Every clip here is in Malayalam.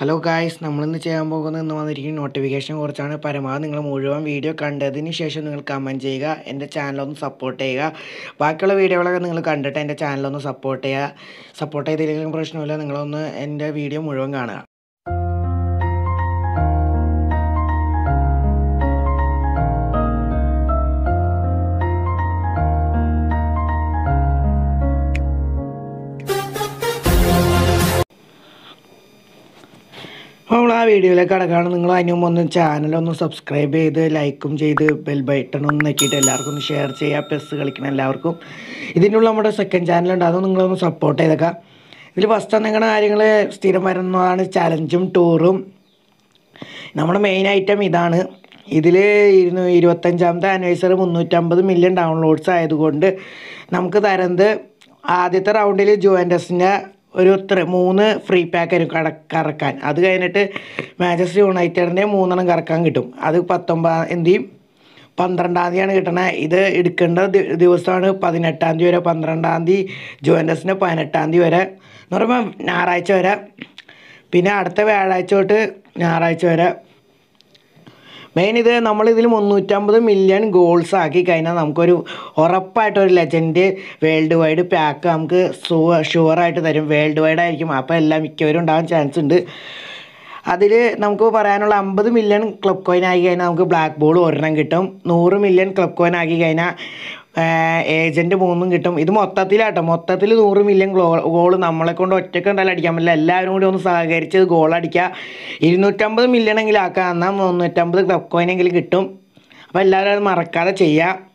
ഹലോ ഗായ്സ് നമ്മളിന്ന് ചെയ്യാൻ പോകുന്നത് എന്ന് വന്നിരിക്കുന്ന നോട്ടിഫിക്കേഷൻ കുറച്ചാണ് പരമാവധി നിങ്ങൾ മുഴുവൻ വീഡിയോ കണ്ടതിന് ശേഷം നിങ്ങൾ കമൻറ്റ് ചെയ്യുക എൻ്റെ ചാനലൊന്ന് സപ്പോർട്ട് ചെയ്യുക ബാക്കിയുള്ള വീഡിയോകളൊക്കെ നിങ്ങൾ കണ്ടിട്ട് എൻ്റെ ചാനലൊന്ന് സപ്പോർട്ട് ചെയ്യുക സപ്പോർട്ട് ചെയ്തില്ലെങ്കിലും പ്രശ്നമില്ല നിങ്ങളൊന്ന് എൻ്റെ വീഡിയോ മുഴുവൻ കാണുക ആ വീഡിയോയിലേക്ക് അടക്കാണ് നിങ്ങൾ അതിന് മുമ്പ് ഒന്ന് ചാനലൊന്ന് സബ്സ്ക്രൈബ് ചെയ്ത് ലൈക്കും ചെയ്ത് ബെൽ ബൈട്ടൺ ഒന്ന് നെക്കിയിട്ട് എല്ലാവർക്കും ഒന്ന് ഷെയർ ചെയ്യുക പെസ് കളിക്കണം എല്ലാവർക്കും ഇതിനുള്ള നമ്മുടെ സെക്കൻഡ് ചാനലുണ്ട് അതും നിങ്ങളൊന്ന് സപ്പോർട്ട് ചെയ്തേക്കാം ഇതിൽ ഫസ്റ്റ് എന്തെങ്കിലും കാര്യങ്ങൾ സ്ഥിരം വരുന്നതാണ് ചലഞ്ചും ടൂറും നമ്മുടെ മെയിൻ ഐറ്റം ഇതാണ് ഇതിൽ ഇരുന്നു ഇരുപത്തഞ്ചാമത്തെ ആനിവേഴ്സറി മുന്നൂറ്റമ്പത് മില്യൺ ഡൗൺലോഡ്സ് ആയതുകൊണ്ട് നമുക്ക് തരുന്നത് ആദ്യത്തെ റൗണ്ടിൽ ജുവൻറ്റസിൻ്റെ ഒരു ഇത്ര മൂന്ന് ഫ്രീ പാക്കായിരുന്നു കട കറക്കാൻ അത് കഴിഞ്ഞിട്ട് മാഞ്ചസ്റ്റർ യുണൈറ്റഡിൻ്റെ മൂന്നെണ്ണം കറക്കാൻ കിട്ടും അത് പത്തൊമ്പതാം തീയതിയും പന്ത്രണ്ടാം തീയതിയാണ് കിട്ടണത് ഇത് എടുക്കേണ്ട ദിവസമാണ് പതിനെട്ടാം തീയതി വരെ പന്ത്രണ്ടാം തീയതി ജോയിൻറ്റസിൻ്റെ പതിനെട്ടാം തീയതി വരെ എന്ന് പറയുമ്പോൾ ഞായറാഴ്ച വരെ പിന്നെ അടുത്ത വ്യാഴാഴ്ച തൊട്ട് ഞായറാഴ്ച വരെ മെയിൻ ഇത് ഇതിൽ മുന്നൂറ്റമ്പത് മില്യൺ ഗോൾസ് ആക്കി കഴിഞ്ഞാൽ നമുക്കൊരു ഉറപ്പായിട്ടൊരു ലെജൻഡ് വേൾഡ് വൈഡ് പാക്ക് നമുക്ക് ഷുവറായിട്ട് തരും വേൾഡ് വൈഡ് ആയിരിക്കും അപ്പോൾ എല്ലാം മിക്കവരും ഉണ്ടാകാൻ ചാൻസ് ഉണ്ട് അതിൽ നമുക്ക് പറയാനുള്ള അമ്പത് മില്യൺ ക്ലബ് കോയിൻ ആക്കി കഴിഞ്ഞാൽ നമുക്ക് ബ്ലാക്ക് ബോൾ ഒരെണ്ണം കിട്ടും നൂറ് മില്യൺ ക്ലബ് കോയിൻ ആക്കി കഴിഞ്ഞാൽ ഏജന്റ് മൂന്നും കിട്ടും ഇത് മൊത്തത്തിലാട്ടോ മൊത്തത്തിൽ നൂറ് മില്യൺ ഗ്ലോ ഗോൾ നമ്മളെ കൊണ്ട് ഒറ്റയ്ക്ക് എന്തായാലും അടിക്കാൻ പറ്റില്ല എല്ലാവരും കൂടി ഒന്ന് സഹകരിച്ച് ഗോൾ അടിക്കുക ഇരുന്നൂറ്റമ്പത് മില്യൺ എങ്കിലും ആക്കുക എന്നാൽ മുന്നൂറ്റമ്പത് ക്ലബ് കോയിനെങ്കിലും കിട്ടും അപ്പോൾ എല്ലാവരും അത് മറക്കാതെ ചെയ്യുക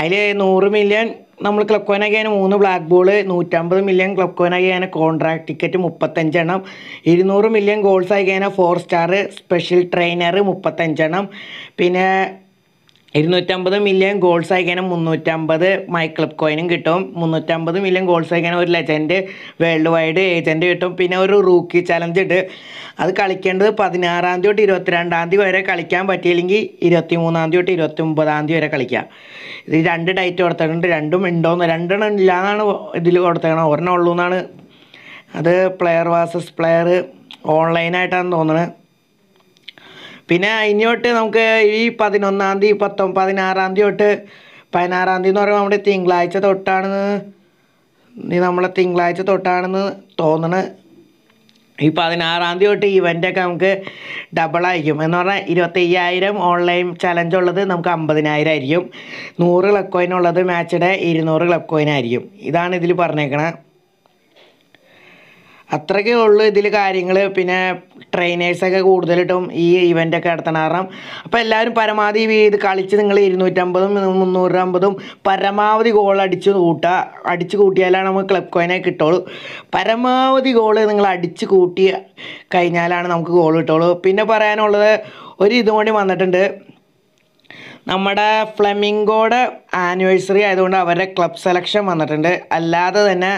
അതിൽ നൂറ് മില്യൺ നമ്മൾ ക്ലബ് കോയിനൊക്കെ മൂന്ന് ബ്ലാക്ക് ബോൾ നൂറ്റമ്പത് മില്യൺ ക്ലബ് കോയിനൊക്കെ ഞാൻ കോൺട്രാക്ട് ടിക്കറ്റ് മുപ്പത്തഞ്ചെണ്ണം ഇരുന്നൂറ് മില്യൺ ഗോൾസ് ആയി കഴിഞ്ഞാൽ ഫോർ സ്റ്റാർ സ്പെഷ്യൽ ട്രെയിനർ മുപ്പത്തഞ്ചെണ്ണം പിന്നെ ഇരുന്നൂറ്റമ്പത് മില്യൺ ഗോൾസ് അയക്കാനും മുന്നൂറ്റമ്പത് മൈക്ലബ് കോയിനും കിട്ടും മുന്നൂറ്റമ്പത് മില്യൺ ഗോൾസ് അയക്കാനും ഒരു ലെജൻഡ് വേൾഡ് വൈഡ് ഏജൻറ്റ് കിട്ടും പിന്നെ ഒരു റൂക്കി ചലഞ്ച് ഉണ്ട് അത് കളിക്കേണ്ടത് പതിനാറാം തീയതി തൊട്ട് ഇരുപത്തിരണ്ടാം തീയതി വരെ കളിക്കാൻ പറ്റിയില്ലെങ്കിൽ ഇരുപത്തി മൂന്നാം തീയതി തൊട്ട് ഇരുപത്തി ഒമ്പതാം തീയതി വരെ കളിക്കാം ഇത് രണ്ട് ഡേറ്റ് കൊടുത്തിട്ടുണ്ട് രണ്ടും ഉണ്ടോയെന്ന് രണ്ടെണ്ണം ഇല്ലാന്നാണ് ഇതിൽ കൊടുത്തേക്കണം ഒരെണ്ണം ഉള്ളൂ എന്നാണ് അത് പ്ലെയർ വാസസ് പ്ലെയർ ഓൺലൈനായിട്ടാണ് തോന്നുന്നത് പിന്നെ ഇനിയോട്ട് നമുക്ക് ഈ പതിനൊന്നാം തീയതി പത്തൊ പതിനാറാം തീയതി തൊട്ട് പതിനാറാം തീയതി എന്ന് പറയുമ്പോൾ നമ്മുടെ തിങ്കളാഴ്ച തൊട്ടാണെന്ന് നീ നമ്മളെ തിങ്കളാഴ്ച തൊട്ടാണെന്ന് തോന്നണ് ഈ പതിനാറാം തീയതി തൊട്ട് ഇവൻ്റൊക്കെ നമുക്ക് ഡബിളായിരിക്കും എന്ന് പറഞ്ഞാൽ ഇരുപത്തയ്യായിരം ഓൺലൈൻ ചലഞ്ച് ഉള്ളത് നമുക്ക് അമ്പതിനായിരം ആയിരിക്കും നൂറ് ക്ലബ് കോയിൻ ഉള്ളത് മാച്ച് ഇരുന്നൂറ് ക്ലബ് ആയിരിക്കും ഇതാണ് ഇതിൽ പറഞ്ഞേക്കണേ അത്രയ്ക്കേ ഉള്ളൂ ഇതിൽ കാര്യങ്ങൾ പിന്നെ ട്രെയിനേഴ്സൊക്കെ കൂടുതലിട്ടും ഈ ഇവൻ്റൊക്കെ നടത്തണം കാരണം അപ്പോൾ എല്ലാവരും പരമാവധി ഇത് കളിച്ച് നിങ്ങൾ ഇരുന്നൂറ്റമ്പതും മുന്നൂറ്റമ്പതും പരമാവധി ഗോൾ അടിച്ച് കൂട്ടുക അടിച്ച് കൂട്ടിയാലാണ് നമുക്ക് ക്ലബ് കോയിനെ കിട്ടുള്ളൂ പരമാവധി ഗോൾ നിങ്ങൾ അടിച്ച് കൂട്ടി കഴിഞ്ഞാലാണ് നമുക്ക് ഗോൾ കിട്ടുള്ളൂ പിന്നെ പറയാനുള്ളത് ഒരു ഇതും കൂടി വന്നിട്ടുണ്ട് നമ്മുടെ ഫ്ലെമിംഗോയുടെ ആനിവേഴ്സറി ആയതുകൊണ്ട് അവരുടെ ക്ലബ് സെലക്ഷൻ വന്നിട്ടുണ്ട് അല്ലാതെ തന്നെ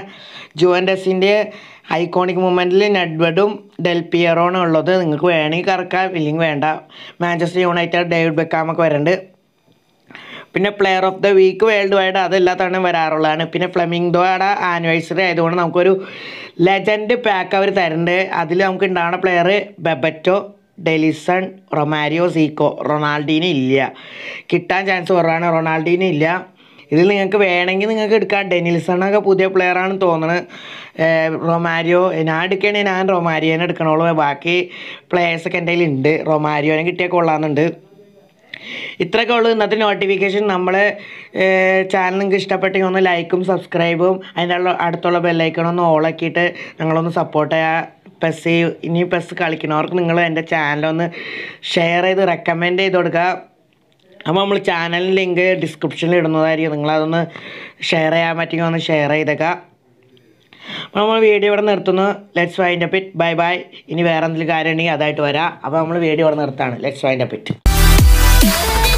ജുവൻഡസിൻ്റെ ഐക്കോണിക് മൂമെൻറ്റിൽ നെഡ്വഡും ഡെൽ ഉള്ളത് നിങ്ങൾക്ക് വേണമെങ്കിൽ കറക്കാം ഇല്ലെങ്കിൽ വേണ്ട മാഞ്ചസ്റ്റർ യുണൈറ്റഡ് ഡേവിഡ് ബെക്കാമൊക്കെ വരുന്നുണ്ട് പിന്നെ player of the week world wide അതെല്ലാ വരാറുള്ളതാണ് പിന്നെ ഫ്ലെമിംഗോയുടെ ആനിവേഴ്സറി ആയതുകൊണ്ട് നമുക്കൊരു ലെജൻഡ് പാക്ക് അവർ തരുന്നുണ്ട് അതിൽ നമുക്ക് ഉണ്ടാവുന്ന player Bebeto Denilson Romario Zico Ronaldinho ഇല്ല കിട്ടാൻ ചാൻസ് കുറവാണ് റൊണാൾഡീന ഇല്ല ഇതിൽ നിങ്ങൾക്ക് വേണമെങ്കിൽ നിങ്ങൾക്ക് എടുക്കാം ഡെനിൽസൺ ഒക്കെ പുതിയ പ്ലെയറാണെന്ന് തോന്നുന്നത് റൊമാരിയോ ഞാൻ എടുക്കണേ ഞാൻ റൊമാരിയോനെ എടുക്കണോളൂ ബാക്കി പ്ലെയേഴ്സൊക്കെ എൻ്റെ ഉണ്ട് റൊമാരിയോനെ കിട്ടിയാൽ കൊള്ളാമെന്നുണ്ട് ഇത്രയൊക്കെ ഉള്ളൂ ഇന്നത്തെ നോട്ടിഫിക്കേഷൻ നമ്മളെ ചാനൽ നിങ്ങൾക്ക് ഇഷ്ടപ്പെട്ടെങ്കിൽ ഒന്ന് ലൈക്കും സബ്സ്ക്രൈബും അതിൻ്റെ അടുത്തുള്ള ബെല്ലൈക്കണൊന്ന് ഓളാക്കിയിട്ട് ഞങ്ങളൊന്ന് സപ്പോർട്ട് ചെയ്യാം പെസ് ഇനി പെസ് കളിക്കുന്നവർക്ക് നിങ്ങൾ എൻ്റെ ചാനലൊന്ന് ഷെയർ ചെയ്ത് റെക്കമെൻഡ് ചെയ്ത് കൊടുക്കുക അപ്പോൾ നമ്മൾ ചാനലിൻ്റെ ലിങ്ക് ഡിസ്ക്രിപ്ഷനിൽ ഇടുന്നതായിരിക്കും നിങ്ങളതൊന്ന് ഷെയർ ചെയ്യാൻ പറ്റുമെങ്കിൽ ഒന്ന് ഷെയർ ചെയ്തേക്കാം അപ്പോൾ നമ്മൾ വീഡിയോ ഇവിടെ നിർത്തുന്നു let's wind up it bye bye ഇനി വേറെ എന്തെങ്കിലും കാര്യമുണ്ടെങ്കിൽ അതായിട്ട് വരാം അപ്പോൾ നമ്മൾ വീഡിയോ ഇവിടെ നിർത്താണ് ലെറ്റ്സ് വൈൻഡ് അപ്പ് ഇറ്റ്